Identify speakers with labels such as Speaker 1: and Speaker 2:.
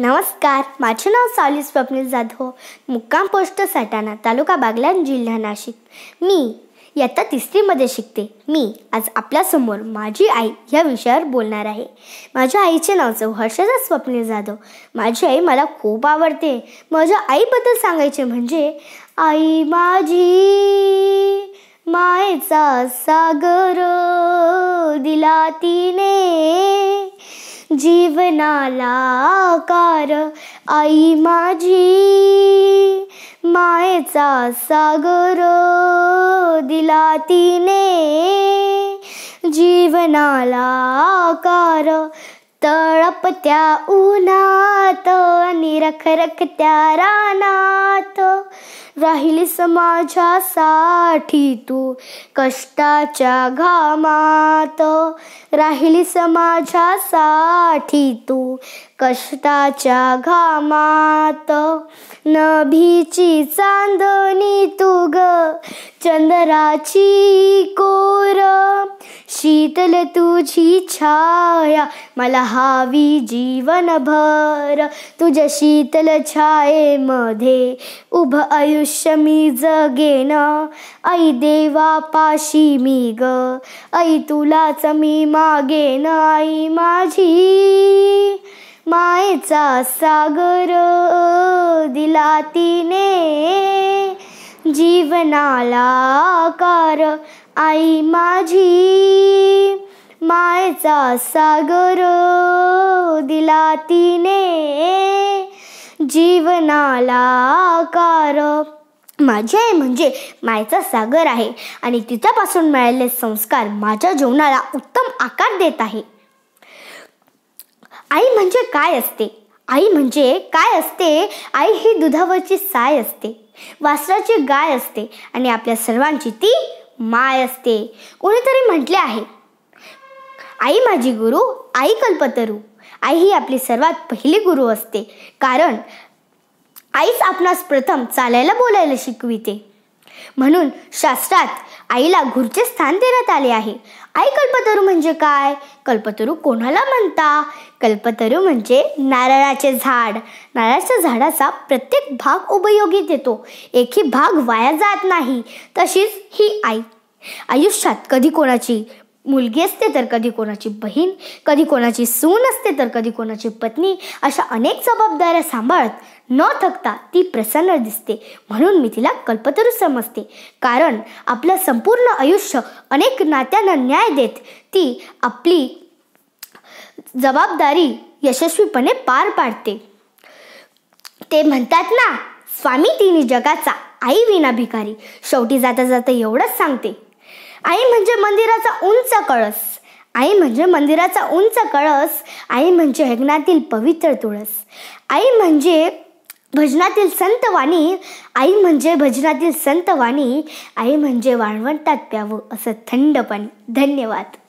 Speaker 1: नमस्कार माझे नाव साली स्वप्नील जाधव मुक्काम पोस्ट सटाणा तालुका बागलाण जिल्हा नाशिक मी इयत्ता तिसरीमध्ये शिकते मी आज आपल्यासमोर माझी आई ह्या विषयावर बोलणार आहे माझ्या आईचे नाव हर्षदा स्वप्नील जाधव माझी आई मला खूप आवडते माझ्या आईबद्दल सांगायचे म्हणजे आई माझी मायेचा सागर दिला तिने जीवनाला आकार आई माझी मायेचा सागर दिला तिने जीवनाला आकार तळपत्या उन्हात निरखरखत्या रानात राहिली समाजासाठी तू कष्टाच्या घामात राहिली समाजासाठी तू कष्टाच्या घामात नभीची चांदणी तू ग चंद्राची कोर शीतल तुझी छाया मला हावी जीवनभर तुझ्या शीतल छायेमध्ये उभ आयुष्य मी जगेन आई देवा पाशी मी ग आई तुलाच मी मागेन आई माझी मायेचा सागर दिला तिने जीवनाला आकार आई माझी मायचा सागर दिला तिने जीवनाला आकार माझी आई म्हणजे मायचा सागर आहे आणि तिच्यापासून मिळालेले संस्कार माझ्या जीवनाला उत्तम आकार देत आहे आई म्हणजे काय असते आई म्हणजे काय असते आई ही दुधावरची साय असते वासराची गाय असते आणि आपल्या सर्वांची ती माय असते कोणीतरी म्हटले आहे आई माझी गुरु आई कल्पतरू आई ही आपली सर्वात पहिली गुरु असते कारण आईच आपणास प्रथम चालायला बोलायला शिकविते म्हणून शास्त्रात आईला घुरचे स्थान देण्यात आले आहे आई कल्पतरू म्हणजे काय कल्पतरू कोणाला म्हणता कल्पतरू म्हणजे नारळाचे झाड नारळाच्या झाडाचा प्रत्येक भाग उपयोगी येतो एकही भाग वाया जात नाही तशीच ही आई आयुष्यात कधी कोणाची मुलगी असते तर कधी कोणाची बहीण कधी कोणाची सून असते तर कधी कोणाची पत्नी अशा अनेक जबाबदाऱ्या सांभाळत न थकता ती प्रसन्न दिसते म्हणून मी तिला कल्पतरू समजते कारण आपलं संपूर्ण आयुष्य अनेक नात्यांना न्याय देत ती आपली जबाबदारी यशस्वीपणे पार पाडते ते म्हणतात ना स्वामी तिने जगाचा आई विना भिकारी शेवटी जाता जाता एवढंच सांगते आई म्हणजे मंदिराचा उंच कळस आई म्हणजे मंदिराचा उंच कळस आई म्हणजे हग्नातील पवित्र तुळस आई म्हणजे भजनातील संतवाणी आई म्हणजे भजनातील संतवाणी आई म्हणजे वाळवंटात प्यावं असं थंडपणे धन्यवाद